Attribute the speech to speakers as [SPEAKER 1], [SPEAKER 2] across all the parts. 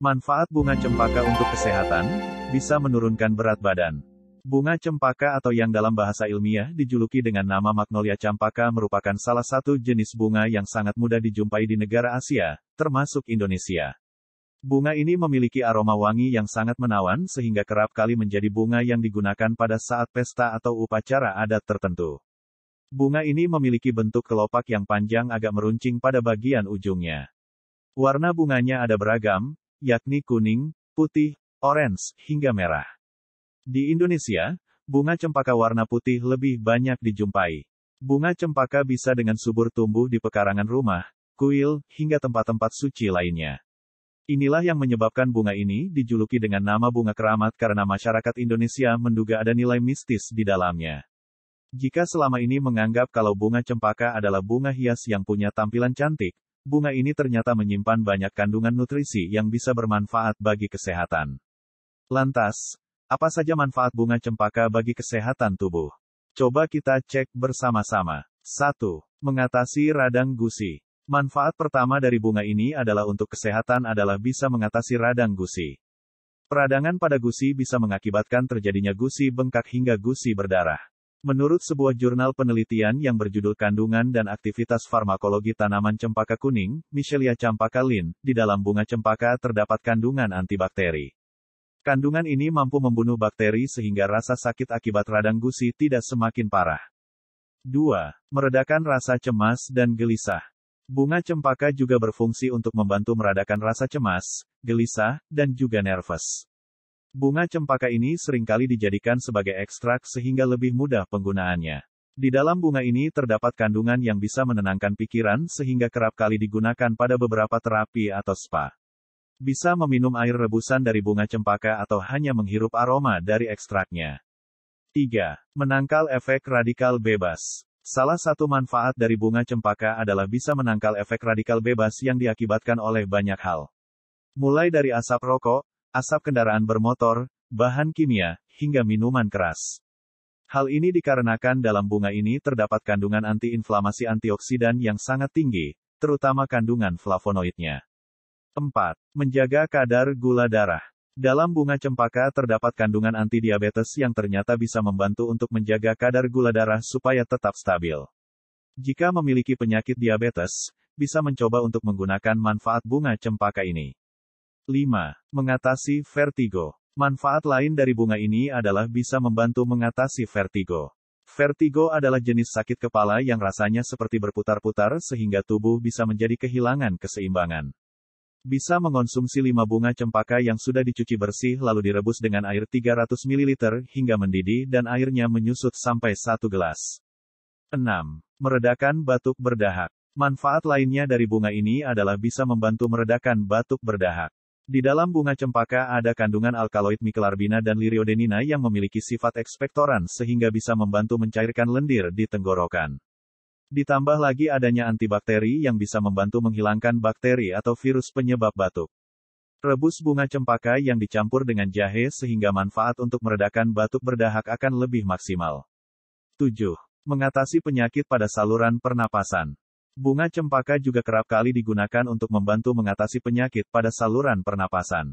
[SPEAKER 1] Manfaat bunga cempaka untuk kesehatan, bisa menurunkan berat badan. Bunga cempaka atau yang dalam bahasa ilmiah dijuluki dengan nama Magnolia cempaka merupakan salah satu jenis bunga yang sangat mudah dijumpai di negara Asia, termasuk Indonesia. Bunga ini memiliki aroma wangi yang sangat menawan sehingga kerap kali menjadi bunga yang digunakan pada saat pesta atau upacara adat tertentu. Bunga ini memiliki bentuk kelopak yang panjang agak meruncing pada bagian ujungnya. Warna bunganya ada beragam, yakni kuning, putih, orange, hingga merah. Di Indonesia, bunga cempaka warna putih lebih banyak dijumpai. Bunga cempaka bisa dengan subur tumbuh di pekarangan rumah, kuil, hingga tempat-tempat suci lainnya. Inilah yang menyebabkan bunga ini dijuluki dengan nama bunga keramat karena masyarakat Indonesia menduga ada nilai mistis di dalamnya. Jika selama ini menganggap kalau bunga cempaka adalah bunga hias yang punya tampilan cantik, Bunga ini ternyata menyimpan banyak kandungan nutrisi yang bisa bermanfaat bagi kesehatan. Lantas, apa saja manfaat bunga cempaka bagi kesehatan tubuh? Coba kita cek bersama-sama. 1. Mengatasi radang gusi. Manfaat pertama dari bunga ini adalah untuk kesehatan adalah bisa mengatasi radang gusi. Peradangan pada gusi bisa mengakibatkan terjadinya gusi bengkak hingga gusi berdarah. Menurut sebuah jurnal penelitian yang berjudul Kandungan dan Aktivitas Farmakologi Tanaman Cempaka Kuning, Michelia cempaka lin, di dalam bunga cempaka terdapat kandungan antibakteri. Kandungan ini mampu membunuh bakteri sehingga rasa sakit akibat radang gusi tidak semakin parah. 2. Meredakan rasa cemas dan gelisah. Bunga cempaka juga berfungsi untuk membantu meredakan rasa cemas, gelisah, dan juga nervous. Bunga cempaka ini seringkali dijadikan sebagai ekstrak sehingga lebih mudah penggunaannya. Di dalam bunga ini terdapat kandungan yang bisa menenangkan pikiran sehingga kerap kali digunakan pada beberapa terapi atau spa. Bisa meminum air rebusan dari bunga cempaka atau hanya menghirup aroma dari ekstraknya. 3. Menangkal efek radikal bebas. Salah satu manfaat dari bunga cempaka adalah bisa menangkal efek radikal bebas yang diakibatkan oleh banyak hal. Mulai dari asap rokok, asap kendaraan bermotor, bahan kimia, hingga minuman keras. Hal ini dikarenakan dalam bunga ini terdapat kandungan antiinflamasi antioksidan yang sangat tinggi, terutama kandungan flavonoidnya. 4. Menjaga kadar gula darah. Dalam bunga cempaka terdapat kandungan antidiabetes yang ternyata bisa membantu untuk menjaga kadar gula darah supaya tetap stabil. Jika memiliki penyakit diabetes, bisa mencoba untuk menggunakan manfaat bunga cempaka ini. 5. Mengatasi vertigo. Manfaat lain dari bunga ini adalah bisa membantu mengatasi vertigo. Vertigo adalah jenis sakit kepala yang rasanya seperti berputar-putar sehingga tubuh bisa menjadi kehilangan keseimbangan. Bisa mengonsumsi 5 bunga cempaka yang sudah dicuci bersih lalu direbus dengan air 300 ml hingga mendidih dan airnya menyusut sampai satu gelas. 6. Meredakan batuk berdahak. Manfaat lainnya dari bunga ini adalah bisa membantu meredakan batuk berdahak. Di dalam bunga cempaka ada kandungan alkaloid mikelarbina dan liriodenina yang memiliki sifat ekspektoran sehingga bisa membantu mencairkan lendir di tenggorokan. Ditambah lagi adanya antibakteri yang bisa membantu menghilangkan bakteri atau virus penyebab batuk. Rebus bunga cempaka yang dicampur dengan jahe sehingga manfaat untuk meredakan batuk berdahak akan lebih maksimal. 7. Mengatasi penyakit pada saluran pernapasan. Bunga cempaka juga kerap kali digunakan untuk membantu mengatasi penyakit pada saluran pernapasan.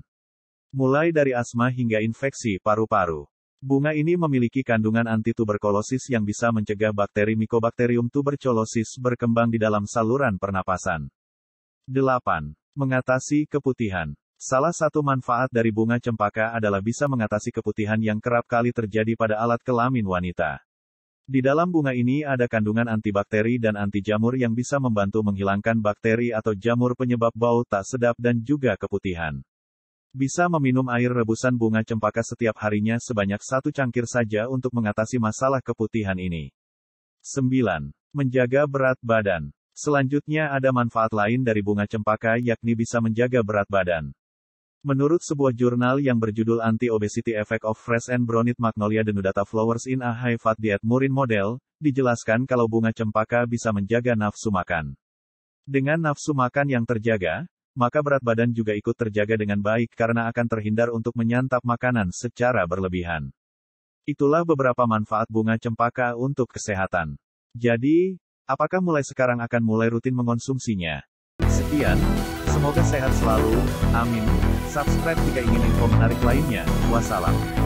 [SPEAKER 1] Mulai dari asma hingga infeksi paru-paru. Bunga ini memiliki kandungan antituberkulosis yang bisa mencegah bakteri Mycobacterium tuberculosis berkembang di dalam saluran pernapasan. 8. Mengatasi keputihan. Salah satu manfaat dari bunga cempaka adalah bisa mengatasi keputihan yang kerap kali terjadi pada alat kelamin wanita. Di dalam bunga ini ada kandungan antibakteri dan anti jamur yang bisa membantu menghilangkan bakteri atau jamur penyebab bau tak sedap dan juga keputihan. Bisa meminum air rebusan bunga cempaka setiap harinya sebanyak satu cangkir saja untuk mengatasi masalah keputihan ini. 9. Menjaga berat badan. Selanjutnya ada manfaat lain dari bunga cempaka yakni bisa menjaga berat badan. Menurut sebuah jurnal yang berjudul Anti-Obesity Effect of Fresh and Browned Magnolia Denudata Flowers in a High-Fat Diet Murin Model, dijelaskan kalau bunga cempaka bisa menjaga nafsu makan. Dengan nafsu makan yang terjaga, maka berat badan juga ikut terjaga dengan baik karena akan terhindar untuk menyantap makanan secara berlebihan. Itulah beberapa manfaat bunga cempaka untuk kesehatan. Jadi, apakah mulai sekarang akan mulai rutin mengonsumsinya? Sekian. Semoga sehat selalu, amin. Subscribe jika ingin info menarik lainnya. Wassalam.